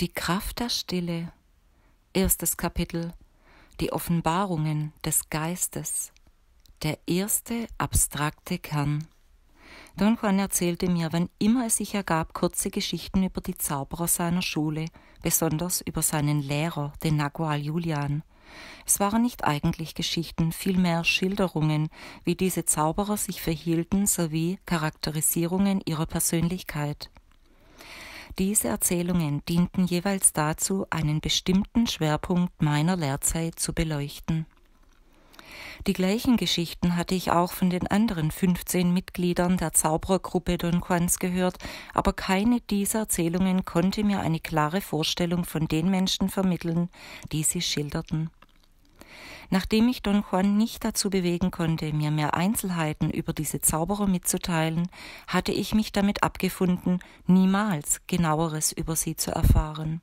Die Kraft der Stille. Erstes Kapitel. Die Offenbarungen des Geistes. Der erste abstrakte Kern. Don Juan erzählte mir, wann immer es sich ergab, kurze Geschichten über die Zauberer seiner Schule, besonders über seinen Lehrer, den Nagual Julian. Es waren nicht eigentlich Geschichten, vielmehr Schilderungen, wie diese Zauberer sich verhielten sowie Charakterisierungen ihrer Persönlichkeit. Diese Erzählungen dienten jeweils dazu, einen bestimmten Schwerpunkt meiner Lehrzeit zu beleuchten. Die gleichen Geschichten hatte ich auch von den anderen 15 Mitgliedern der Zauberergruppe Don Quans gehört, aber keine dieser Erzählungen konnte mir eine klare Vorstellung von den Menschen vermitteln, die sie schilderten. Nachdem ich Don Juan nicht dazu bewegen konnte, mir mehr Einzelheiten über diese Zauberer mitzuteilen, hatte ich mich damit abgefunden, niemals genaueres über sie zu erfahren.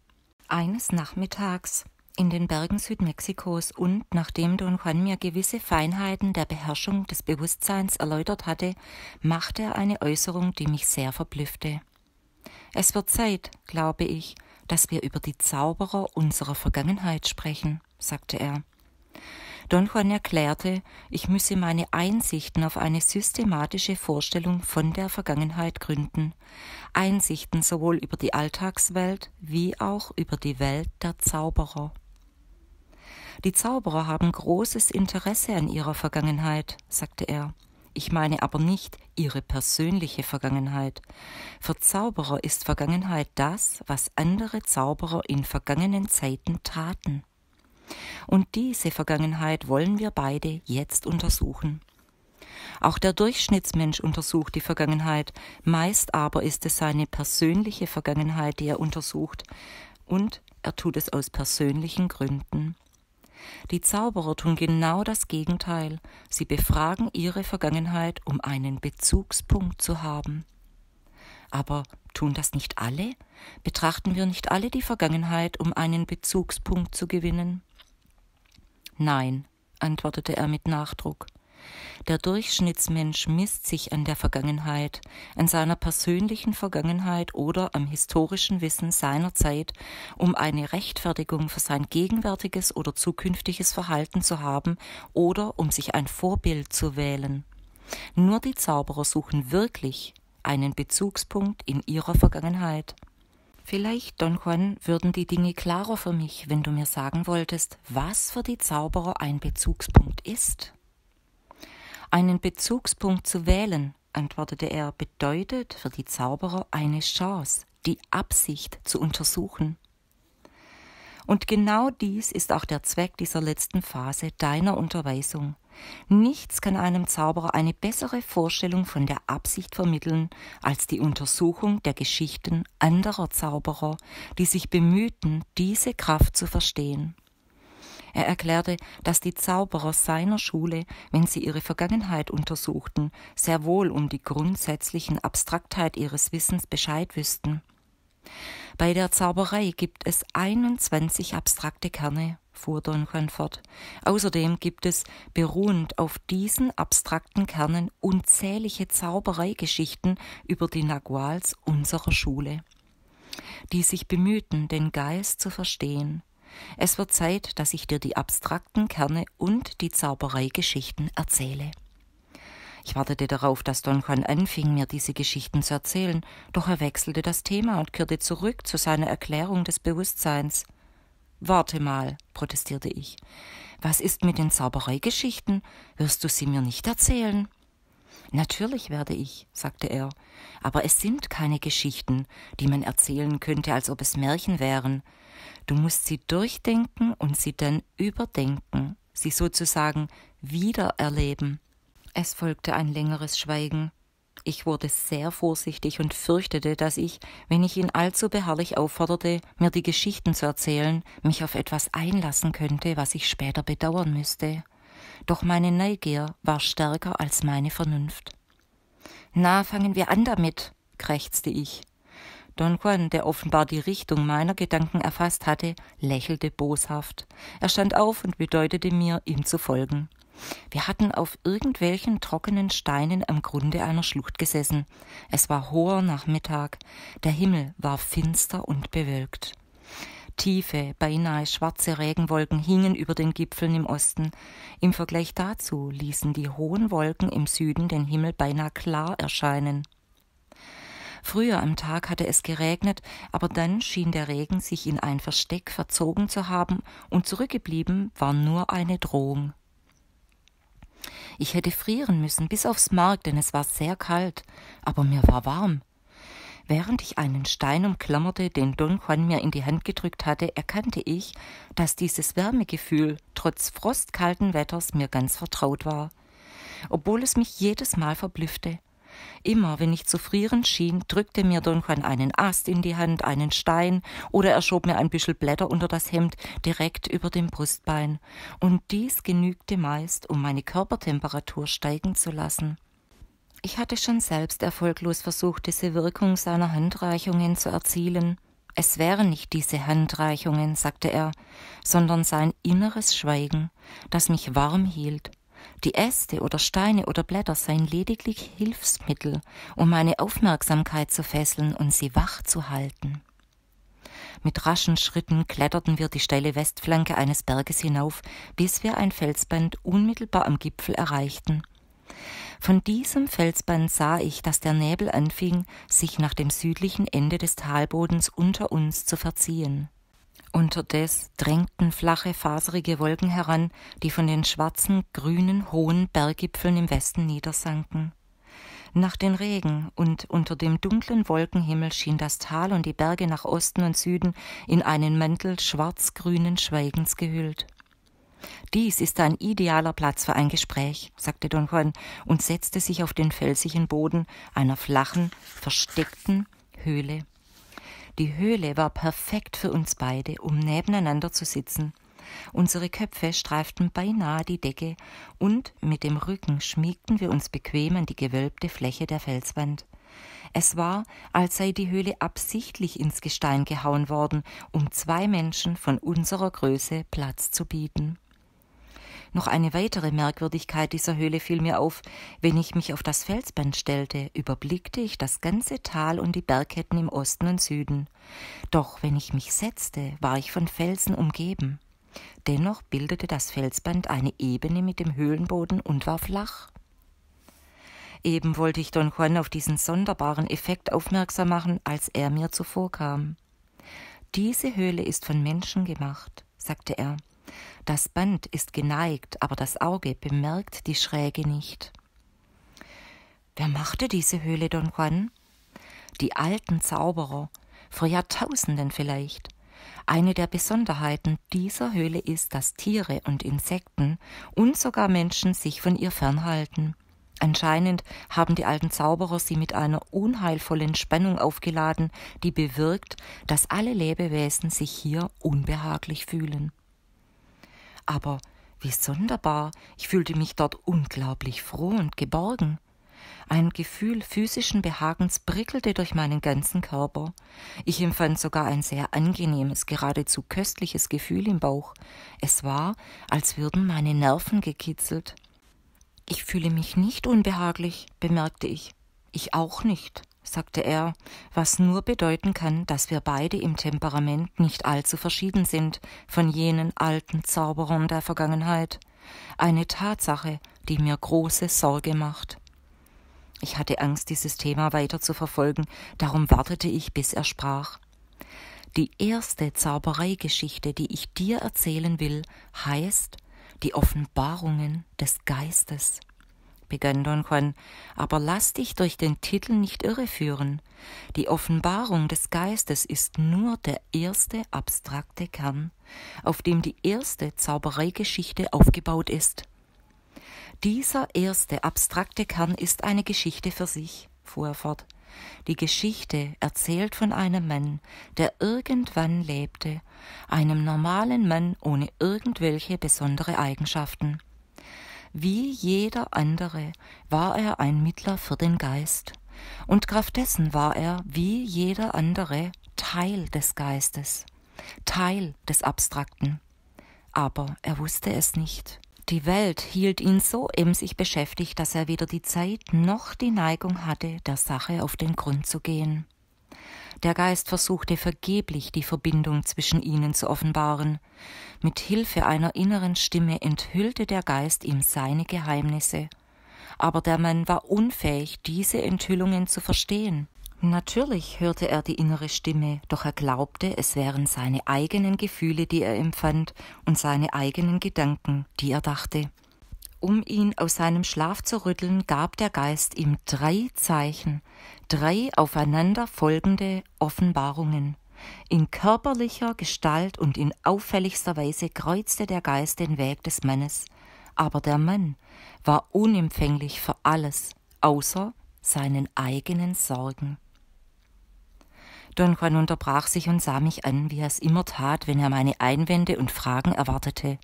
Eines Nachmittags in den Bergen Südmexikos und nachdem Don Juan mir gewisse Feinheiten der Beherrschung des Bewusstseins erläutert hatte, machte er eine Äußerung, die mich sehr verblüffte. Es wird Zeit, glaube ich, dass wir über die Zauberer unserer Vergangenheit sprechen, sagte er. Don Juan erklärte, ich müsse meine Einsichten auf eine systematische Vorstellung von der Vergangenheit gründen, Einsichten sowohl über die Alltagswelt wie auch über die Welt der Zauberer. Die Zauberer haben großes Interesse an ihrer Vergangenheit, sagte er. Ich meine aber nicht ihre persönliche Vergangenheit. Für Zauberer ist Vergangenheit das, was andere Zauberer in vergangenen Zeiten taten. Und diese Vergangenheit wollen wir beide jetzt untersuchen. Auch der Durchschnittsmensch untersucht die Vergangenheit, meist aber ist es seine persönliche Vergangenheit, die er untersucht, und er tut es aus persönlichen Gründen. Die Zauberer tun genau das Gegenteil, sie befragen ihre Vergangenheit, um einen Bezugspunkt zu haben. Aber tun das nicht alle? Betrachten wir nicht alle die Vergangenheit, um einen Bezugspunkt zu gewinnen? Nein, antwortete er mit Nachdruck. Der Durchschnittsmensch misst sich an der Vergangenheit, an seiner persönlichen Vergangenheit oder am historischen Wissen seiner Zeit, um eine Rechtfertigung für sein gegenwärtiges oder zukünftiges Verhalten zu haben oder um sich ein Vorbild zu wählen. Nur die Zauberer suchen wirklich einen Bezugspunkt in ihrer Vergangenheit. Vielleicht, Don Juan, würden die Dinge klarer für mich, wenn du mir sagen wolltest, was für die Zauberer ein Bezugspunkt ist. Einen Bezugspunkt zu wählen, antwortete er, bedeutet für die Zauberer eine Chance, die Absicht zu untersuchen. Und genau dies ist auch der Zweck dieser letzten Phase deiner Unterweisung. Nichts kann einem Zauberer eine bessere Vorstellung von der Absicht vermitteln als die Untersuchung der Geschichten anderer Zauberer, die sich bemühten, diese Kraft zu verstehen. Er erklärte, dass die Zauberer seiner Schule, wenn sie ihre Vergangenheit untersuchten, sehr wohl um die grundsätzlichen Abstraktheit ihres Wissens Bescheid wüssten. Bei der Zauberei gibt es 21 abstrakte Kerne, fuhr Don Juan fort. Außerdem gibt es, beruhend auf diesen abstrakten Kernen, unzählige Zaubereigeschichten über die Naguals unserer Schule, die sich bemühten, den Geist zu verstehen. Es wird Zeit, dass ich dir die abstrakten Kerne und die Zaubereigeschichten erzähle. Ich wartete darauf, dass Don Juan anfing, mir diese Geschichten zu erzählen, doch er wechselte das Thema und kehrte zurück zu seiner Erklärung des Bewusstseins. Warte mal, protestierte ich. Was ist mit den Zaubereigeschichten? Wirst du sie mir nicht erzählen? Natürlich werde ich, sagte er, aber es sind keine Geschichten, die man erzählen könnte, als ob es Märchen wären. Du musst sie durchdenken und sie dann überdenken, sie sozusagen wiedererleben. Es folgte ein längeres Schweigen. Ich wurde sehr vorsichtig und fürchtete, dass ich, wenn ich ihn allzu beharrlich aufforderte, mir die Geschichten zu erzählen, mich auf etwas einlassen könnte, was ich später bedauern müsste. Doch meine Neugier war stärker als meine Vernunft. Na, fangen wir an damit, krächzte ich. Don Juan, der offenbar die Richtung meiner Gedanken erfasst hatte, lächelte boshaft. Er stand auf und bedeutete mir, ihm zu folgen. Wir hatten auf irgendwelchen trockenen Steinen am Grunde einer Schlucht gesessen. Es war hoher Nachmittag. Der Himmel war finster und bewölkt. Tiefe, beinahe schwarze Regenwolken hingen über den Gipfeln im Osten. Im Vergleich dazu ließen die hohen Wolken im Süden den Himmel beinahe klar erscheinen. Früher am Tag hatte es geregnet, aber dann schien der Regen sich in ein Versteck verzogen zu haben, und zurückgeblieben war nur eine Drohung. Ich hätte frieren müssen, bis aufs Mark, denn es war sehr kalt, aber mir war warm. Während ich einen Stein umklammerte, den Don Juan mir in die Hand gedrückt hatte, erkannte ich, dass dieses Wärmegefühl trotz frostkalten Wetters mir ganz vertraut war, obwohl es mich jedes Mal verblüffte. Immer, wenn ich zu frieren schien, drückte mir Don Juan einen Ast in die Hand, einen Stein, oder er schob mir ein Büschel Blätter unter das Hemd direkt über dem Brustbein. Und dies genügte meist, um meine Körpertemperatur steigen zu lassen. Ich hatte schon selbst erfolglos versucht, diese Wirkung seiner Handreichungen zu erzielen. Es wären nicht diese Handreichungen, sagte er, sondern sein inneres Schweigen, das mich warm hielt. Die Äste oder Steine oder Blätter seien lediglich Hilfsmittel, um meine Aufmerksamkeit zu fesseln und sie wach zu halten. Mit raschen Schritten kletterten wir die steile Westflanke eines Berges hinauf, bis wir ein Felsband unmittelbar am Gipfel erreichten. Von diesem Felsband sah ich, dass der Nebel anfing, sich nach dem südlichen Ende des Talbodens unter uns zu verziehen. Unterdes drängten flache, faserige Wolken heran, die von den schwarzen, grünen, hohen Berggipfeln im Westen niedersanken. Nach den Regen und unter dem dunklen Wolkenhimmel schien das Tal und die Berge nach Osten und Süden in einen Mantel schwarz-grünen Schweigens gehüllt. Dies ist ein idealer Platz für ein Gespräch, sagte Don Juan und setzte sich auf den felsigen Boden einer flachen, versteckten Höhle die Höhle war perfekt für uns beide, um nebeneinander zu sitzen. Unsere Köpfe streiften beinahe die Decke und mit dem Rücken schmiegten wir uns bequem an die gewölbte Fläche der Felswand. Es war, als sei die Höhle absichtlich ins Gestein gehauen worden, um zwei Menschen von unserer Größe Platz zu bieten. Noch eine weitere Merkwürdigkeit dieser Höhle fiel mir auf. Wenn ich mich auf das Felsband stellte, überblickte ich das ganze Tal und die Bergketten im Osten und Süden. Doch wenn ich mich setzte, war ich von Felsen umgeben. Dennoch bildete das Felsband eine Ebene mit dem Höhlenboden und war flach. Eben wollte ich Don Juan auf diesen sonderbaren Effekt aufmerksam machen, als er mir zuvorkam. Diese Höhle ist von Menschen gemacht, sagte er. Das Band ist geneigt, aber das Auge bemerkt die Schräge nicht. Wer machte diese Höhle, Don Juan? Die alten Zauberer, vor Jahrtausenden vielleicht. Eine der Besonderheiten dieser Höhle ist, dass Tiere und Insekten und sogar Menschen sich von ihr fernhalten. Anscheinend haben die alten Zauberer sie mit einer unheilvollen Spannung aufgeladen, die bewirkt, dass alle Lebewesen sich hier unbehaglich fühlen aber wie sonderbar, ich fühlte mich dort unglaublich froh und geborgen. Ein Gefühl physischen Behagens prickelte durch meinen ganzen Körper. Ich empfand sogar ein sehr angenehmes, geradezu köstliches Gefühl im Bauch. Es war, als würden meine Nerven gekitzelt. Ich fühle mich nicht unbehaglich, bemerkte ich. Ich auch nicht sagte er, was nur bedeuten kann, dass wir beide im Temperament nicht allzu verschieden sind von jenen alten Zauberern der Vergangenheit. Eine Tatsache, die mir große Sorge macht. Ich hatte Angst, dieses Thema weiter zu verfolgen, darum wartete ich, bis er sprach. Die erste Zaubereigeschichte, die ich dir erzählen will, heißt Die Offenbarungen des Geistes begann Don Juan, aber lass dich durch den Titel nicht irreführen. Die Offenbarung des Geistes ist nur der erste abstrakte Kern, auf dem die erste Zaubereigeschichte aufgebaut ist. Dieser erste abstrakte Kern ist eine Geschichte für sich, fuhr er fort. Die Geschichte erzählt von einem Mann, der irgendwann lebte, einem normalen Mann ohne irgendwelche besondere Eigenschaften. Wie jeder andere war er ein Mittler für den Geist, und Kraft dessen war er, wie jeder andere, Teil des Geistes, Teil des Abstrakten. Aber er wusste es nicht. Die Welt hielt ihn so emsig beschäftigt, dass er weder die Zeit noch die Neigung hatte, der Sache auf den Grund zu gehen. Der Geist versuchte vergeblich die Verbindung zwischen ihnen zu offenbaren. Mit Hilfe einer inneren Stimme enthüllte der Geist ihm seine Geheimnisse. Aber der Mann war unfähig, diese Enthüllungen zu verstehen. Natürlich hörte er die innere Stimme, doch er glaubte, es wären seine eigenen Gefühle, die er empfand, und seine eigenen Gedanken, die er dachte um ihn aus seinem Schlaf zu rütteln, gab der Geist ihm drei Zeichen, drei aufeinander folgende Offenbarungen. In körperlicher Gestalt und in auffälligster Weise kreuzte der Geist den Weg des Mannes, aber der Mann war unempfänglich für alles, außer seinen eigenen Sorgen. Don Juan unterbrach sich und sah mich an, wie er es immer tat, wenn er meine Einwände und Fragen erwartete.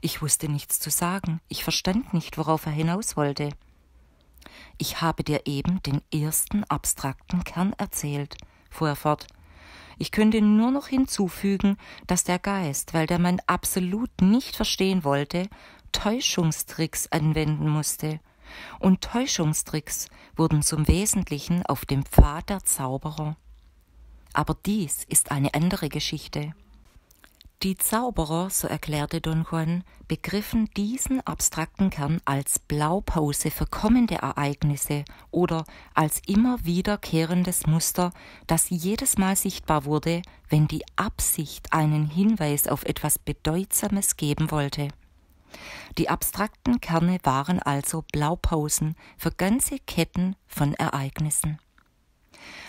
Ich wusste nichts zu sagen, ich verstand nicht, worauf er hinaus wollte. Ich habe dir eben den ersten abstrakten Kern erzählt, fuhr er fort. Ich könnte nur noch hinzufügen, dass der Geist, weil der Mann absolut nicht verstehen wollte, Täuschungstricks anwenden musste. Und Täuschungstricks wurden zum Wesentlichen auf dem Pfad der Zauberer. Aber dies ist eine andere Geschichte. Die Zauberer, so erklärte Don Juan, begriffen diesen abstrakten Kern als Blaupause für kommende Ereignisse oder als immer wiederkehrendes Muster, das jedes Mal sichtbar wurde, wenn die Absicht einen Hinweis auf etwas Bedeutsames geben wollte. Die abstrakten Kerne waren also Blaupausen für ganze Ketten von Ereignissen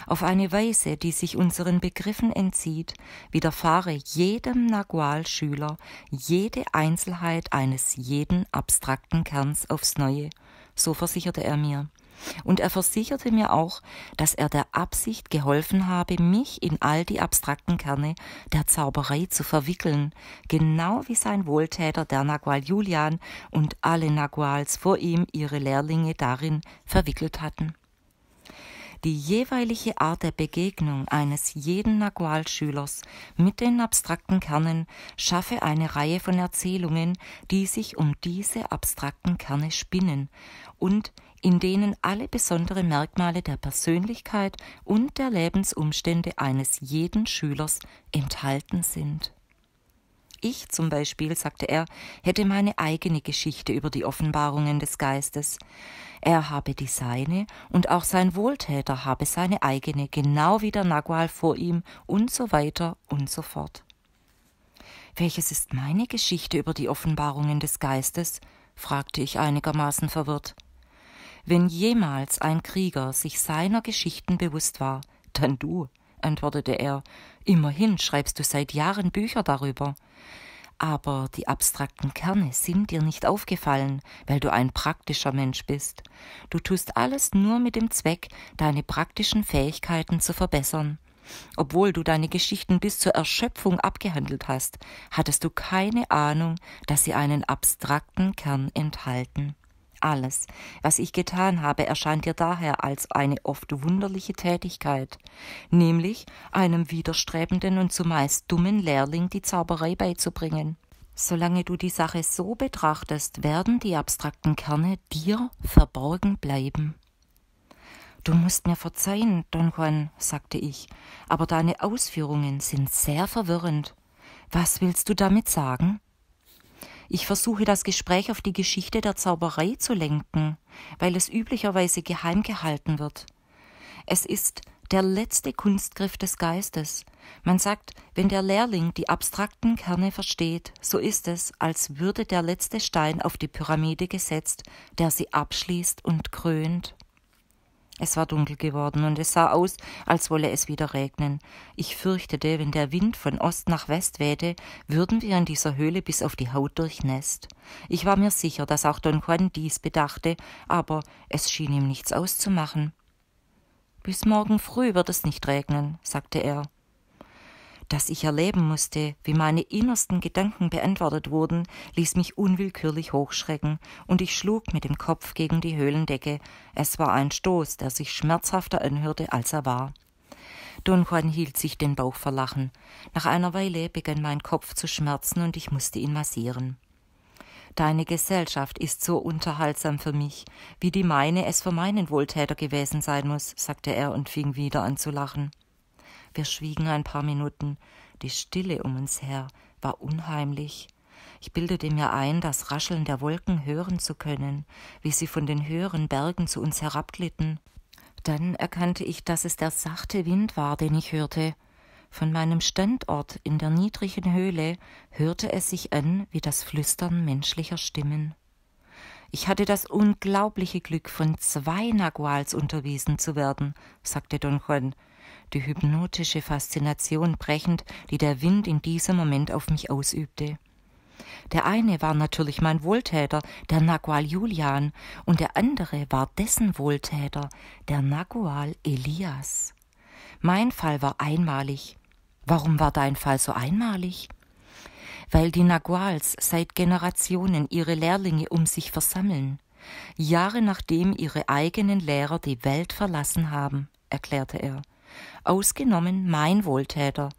auf eine Weise, die sich unseren Begriffen entzieht, widerfahre jedem Nagual-Schüler jede Einzelheit eines jeden abstrakten Kerns aufs Neue, so versicherte er mir. Und er versicherte mir auch, dass er der Absicht geholfen habe, mich in all die abstrakten Kerne der Zauberei zu verwickeln, genau wie sein Wohltäter der Nagual Julian und alle Naguals vor ihm ihre Lehrlinge darin verwickelt hatten die jeweilige Art der Begegnung eines jeden Nagual-Schülers mit den abstrakten Kernen schaffe eine Reihe von Erzählungen, die sich um diese abstrakten Kerne spinnen und in denen alle besonderen Merkmale der Persönlichkeit und der Lebensumstände eines jeden Schülers enthalten sind. Ich zum Beispiel, sagte er, hätte meine eigene Geschichte über die Offenbarungen des Geistes. Er habe die seine und auch sein Wohltäter habe seine eigene, genau wie der Nagual vor ihm und so weiter und so fort. Welches ist meine Geschichte über die Offenbarungen des Geistes? fragte ich einigermaßen verwirrt. Wenn jemals ein Krieger sich seiner Geschichten bewusst war, dann du, antwortete er. Immerhin schreibst du seit Jahren Bücher darüber aber die abstrakten Kerne sind dir nicht aufgefallen, weil du ein praktischer Mensch bist. Du tust alles nur mit dem Zweck, deine praktischen Fähigkeiten zu verbessern. Obwohl du deine Geschichten bis zur Erschöpfung abgehandelt hast, hattest du keine Ahnung, dass sie einen abstrakten Kern enthalten. Alles, was ich getan habe, erscheint dir daher als eine oft wunderliche Tätigkeit, nämlich einem widerstrebenden und zumeist dummen Lehrling die Zauberei beizubringen. Solange du die Sache so betrachtest, werden die abstrakten Kerne dir verborgen bleiben. Du musst mir verzeihen, Don Juan, sagte ich, aber deine Ausführungen sind sehr verwirrend. Was willst du damit sagen? Ich versuche das Gespräch auf die Geschichte der Zauberei zu lenken, weil es üblicherweise geheim gehalten wird. Es ist der letzte Kunstgriff des Geistes. Man sagt, wenn der Lehrling die abstrakten Kerne versteht, so ist es, als würde der letzte Stein auf die Pyramide gesetzt, der sie abschließt und krönt. Es war dunkel geworden und es sah aus, als wolle es wieder regnen. Ich fürchtete, wenn der Wind von Ost nach West wehte, würden wir in dieser Höhle bis auf die Haut durchnässt. Ich war mir sicher, dass auch Don Juan dies bedachte, aber es schien ihm nichts auszumachen. Bis morgen früh wird es nicht regnen, sagte er dass ich erleben musste, wie meine innersten Gedanken beantwortet wurden, ließ mich unwillkürlich hochschrecken, und ich schlug mit dem Kopf gegen die Höhlendecke. Es war ein Stoß, der sich schmerzhafter anhörte, als er war. Don Juan hielt sich den Bauch verlachen. Nach einer Weile begann mein Kopf zu schmerzen und ich musste ihn massieren. Deine Gesellschaft ist so unterhaltsam für mich, wie die meine es für meinen Wohltäter gewesen sein muss, sagte er und fing wieder an zu lachen. Wir schwiegen ein paar Minuten. Die Stille um uns her war unheimlich. Ich bildete mir ein, das Rascheln der Wolken hören zu können, wie sie von den höheren Bergen zu uns herabglitten. Dann erkannte ich, dass es der sachte Wind war, den ich hörte. Von meinem Standort in der niedrigen Höhle hörte es sich an wie das Flüstern menschlicher Stimmen. Ich hatte das unglaubliche Glück, von zwei Naguals unterwiesen zu werden, sagte Don Juan, die hypnotische Faszination brechend, die der Wind in diesem Moment auf mich ausübte. Der eine war natürlich mein Wohltäter, der Nagual Julian, und der andere war dessen Wohltäter, der Nagual Elias. Mein Fall war einmalig. Warum war dein Fall so einmalig? Weil die Naguals seit Generationen ihre Lehrlinge um sich versammeln. Jahre nachdem ihre eigenen Lehrer die Welt verlassen haben, erklärte er ausgenommen mein Wohltäter.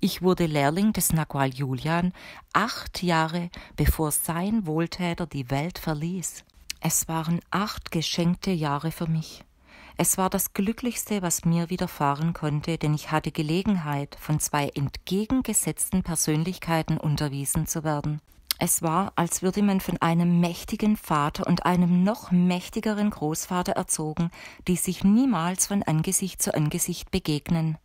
Ich wurde Lehrling des Nagual Julian acht Jahre bevor sein Wohltäter die Welt verließ. Es waren acht geschenkte Jahre für mich. Es war das Glücklichste, was mir widerfahren konnte, denn ich hatte Gelegenheit, von zwei entgegengesetzten Persönlichkeiten unterwiesen zu werden. Es war, als würde man von einem mächtigen Vater und einem noch mächtigeren Großvater erzogen, die sich niemals von Angesicht zu Angesicht begegnen.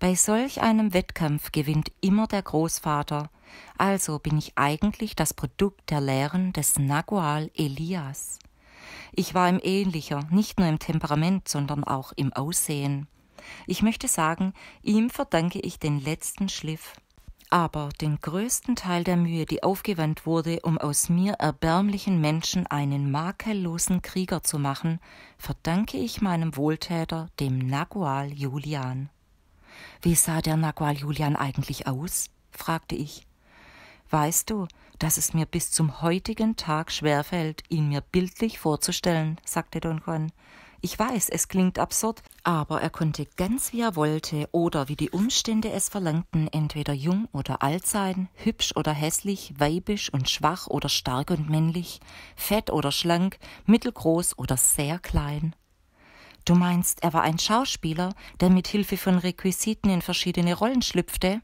Bei solch einem Wettkampf gewinnt immer der Großvater, also bin ich eigentlich das Produkt der Lehren des Nagual Elias. Ich war ihm ähnlicher, nicht nur im Temperament, sondern auch im Aussehen. Ich möchte sagen, ihm verdanke ich den letzten Schliff aber den größten Teil der Mühe, die aufgewandt wurde, um aus mir erbärmlichen Menschen einen makellosen Krieger zu machen, verdanke ich meinem Wohltäter, dem Nagual Julian. Wie sah der Nagual Julian eigentlich aus? fragte ich. Weißt du, dass es mir bis zum heutigen Tag schwerfällt, ihn mir bildlich vorzustellen, sagte Don Juan. Ich weiß, es klingt absurd, aber er konnte ganz wie er wollte oder wie die Umstände es verlangten, entweder jung oder alt sein, hübsch oder hässlich, weibisch und schwach oder stark und männlich, fett oder schlank, mittelgroß oder sehr klein. Du meinst, er war ein Schauspieler, der mit Hilfe von Requisiten in verschiedene Rollen schlüpfte?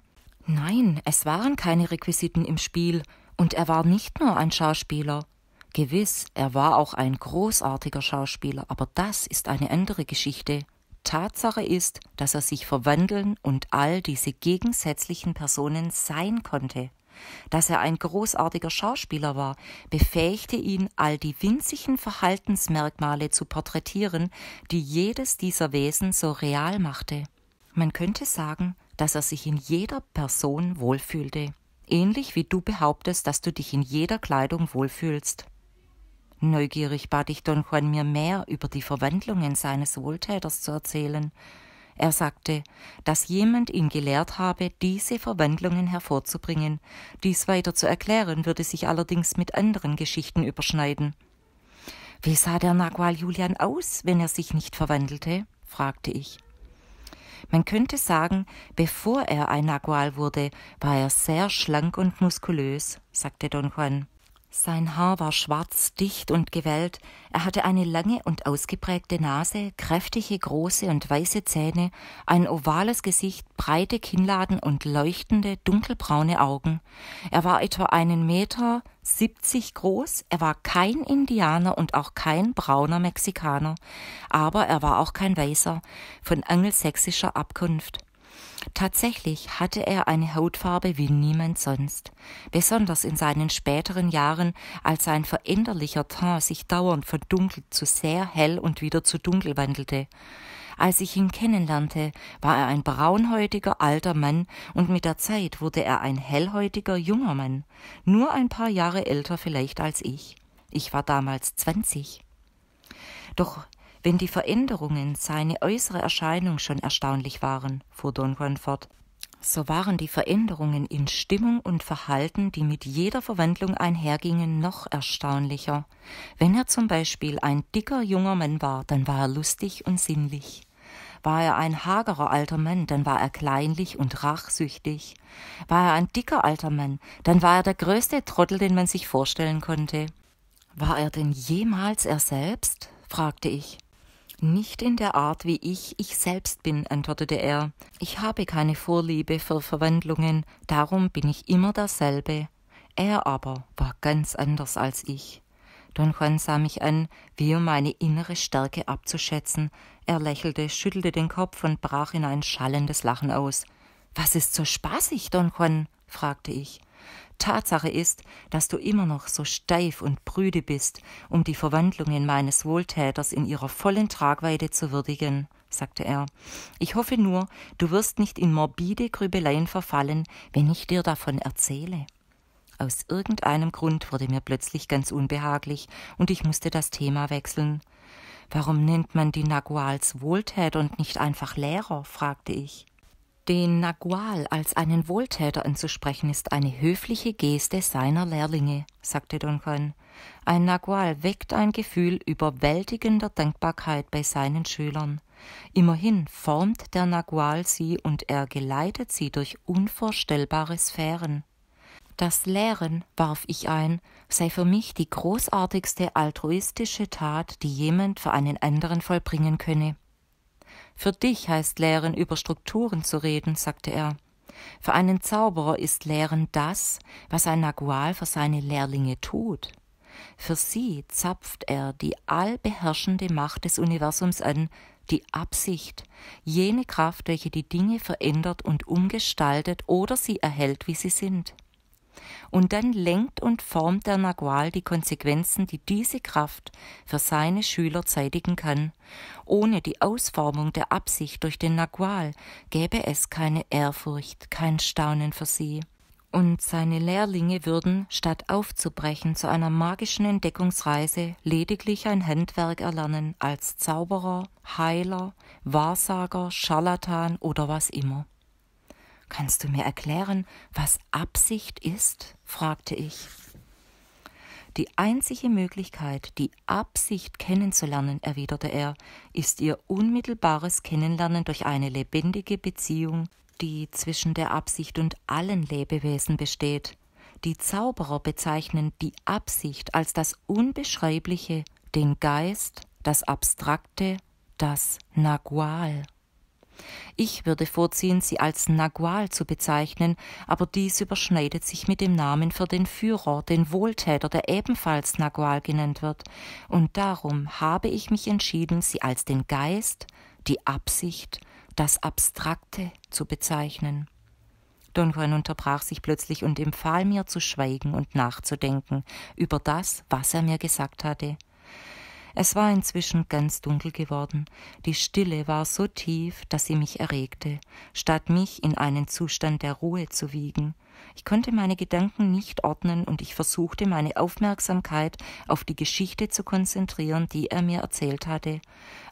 Nein, es waren keine Requisiten im Spiel, und er war nicht nur ein Schauspieler, Gewiss, er war auch ein großartiger Schauspieler, aber das ist eine andere Geschichte. Tatsache ist, dass er sich verwandeln und all diese gegensätzlichen Personen sein konnte. Dass er ein großartiger Schauspieler war, befähigte ihn, all die winzigen Verhaltensmerkmale zu porträtieren, die jedes dieser Wesen so real machte. Man könnte sagen, dass er sich in jeder Person wohlfühlte, ähnlich wie du behauptest, dass du dich in jeder Kleidung wohlfühlst. Neugierig bat ich Don Juan mir mehr über die Verwandlungen seines Wohltäters zu erzählen. Er sagte, dass jemand ihn gelehrt habe, diese Verwandlungen hervorzubringen. Dies weiter zu erklären, würde sich allerdings mit anderen Geschichten überschneiden. Wie sah der Nagual Julian aus, wenn er sich nicht verwandelte? fragte ich. Man könnte sagen, bevor er ein Nagual wurde, war er sehr schlank und muskulös, sagte Don Juan. Sein Haar war schwarz, dicht und gewellt, er hatte eine lange und ausgeprägte Nase, kräftige, große und weiße Zähne, ein ovales Gesicht, breite Kinnladen und leuchtende, dunkelbraune Augen. Er war etwa einen Meter siebzig groß, er war kein Indianer und auch kein brauner Mexikaner, aber er war auch kein Weißer, von angelsächsischer Abkunft. Tatsächlich hatte er eine Hautfarbe wie niemand sonst, besonders in seinen späteren Jahren, als sein veränderlicher Teint sich dauernd von dunkel zu sehr hell und wieder zu dunkel wandelte. Als ich ihn kennenlernte, war er ein braunhäutiger alter Mann und mit der Zeit wurde er ein hellhäutiger junger Mann, nur ein paar Jahre älter vielleicht als ich. Ich war damals zwanzig. Doch wenn die Veränderungen seine äußere Erscheinung schon erstaunlich waren, fuhr Don Juan fort, so waren die Veränderungen in Stimmung und Verhalten, die mit jeder Verwandlung einhergingen, noch erstaunlicher. Wenn er zum Beispiel ein dicker junger Mann war, dann war er lustig und sinnlich. War er ein hagerer alter Mann, dann war er kleinlich und rachsüchtig. War er ein dicker alter Mann, dann war er der größte Trottel, den man sich vorstellen konnte. War er denn jemals er selbst? fragte ich. Nicht in der Art, wie ich ich selbst bin, antwortete er. Ich habe keine Vorliebe für Verwandlungen, darum bin ich immer dasselbe. Er aber war ganz anders als ich. Don Juan sah mich an, wie um meine innere Stärke abzuschätzen. Er lächelte, schüttelte den Kopf und brach in ein schallendes Lachen aus. Was ist so spaßig, Don Juan? fragte ich. Tatsache ist, dass du immer noch so steif und brüde bist, um die Verwandlungen meines Wohltäters in ihrer vollen Tragweite zu würdigen, sagte er. Ich hoffe nur, du wirst nicht in morbide Grübeleien verfallen, wenn ich dir davon erzähle. Aus irgendeinem Grund wurde mir plötzlich ganz unbehaglich und ich musste das Thema wechseln. Warum nennt man die Naguals Wohltäter und nicht einfach Lehrer? fragte ich. Den Nagual als einen Wohltäter anzusprechen, ist eine höfliche Geste seiner Lehrlinge, sagte Don Juan. Ein Nagual weckt ein Gefühl überwältigender Dankbarkeit bei seinen Schülern. Immerhin formt der Nagual sie und er geleitet sie durch unvorstellbare Sphären. Das Lehren, warf ich ein, sei für mich die großartigste altruistische Tat, die jemand für einen anderen vollbringen könne. Für dich heißt Lehren, über Strukturen zu reden, sagte er. Für einen Zauberer ist Lehren das, was ein Nagual für seine Lehrlinge tut. Für sie zapft er die allbeherrschende Macht des Universums an, die Absicht, jene Kraft, welche die Dinge verändert und umgestaltet oder sie erhält, wie sie sind. Und dann lenkt und formt der Nagual die Konsequenzen, die diese Kraft für seine Schüler zeitigen kann. Ohne die Ausformung der Absicht durch den Nagual gäbe es keine Ehrfurcht, kein Staunen für sie und seine Lehrlinge würden, statt aufzubrechen zu einer magischen Entdeckungsreise, lediglich ein Handwerk erlernen als Zauberer, Heiler, Wahrsager, Scharlatan oder was immer. Kannst du mir erklären, was Absicht ist? fragte ich. Die einzige Möglichkeit, die Absicht kennenzulernen, erwiderte er, ist ihr unmittelbares Kennenlernen durch eine lebendige Beziehung, die zwischen der Absicht und allen Lebewesen besteht. Die Zauberer bezeichnen die Absicht als das Unbeschreibliche, den Geist, das Abstrakte, das Nagual. Ich würde vorziehen, sie als Nagual zu bezeichnen, aber dies überschneidet sich mit dem Namen für den Führer, den Wohltäter, der ebenfalls Nagual genannt wird. Und darum habe ich mich entschieden, sie als den Geist, die Absicht, das Abstrakte zu bezeichnen. Don Juan unterbrach sich plötzlich und empfahl mir zu schweigen und nachzudenken über das, was er mir gesagt hatte. Es war inzwischen ganz dunkel geworden. Die Stille war so tief, dass sie mich erregte, statt mich in einen Zustand der Ruhe zu wiegen. Ich konnte meine Gedanken nicht ordnen und ich versuchte, meine Aufmerksamkeit auf die Geschichte zu konzentrieren, die er mir erzählt hatte.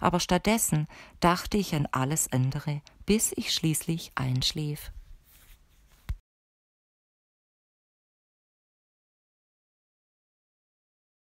Aber stattdessen dachte ich an alles andere, bis ich schließlich einschlief.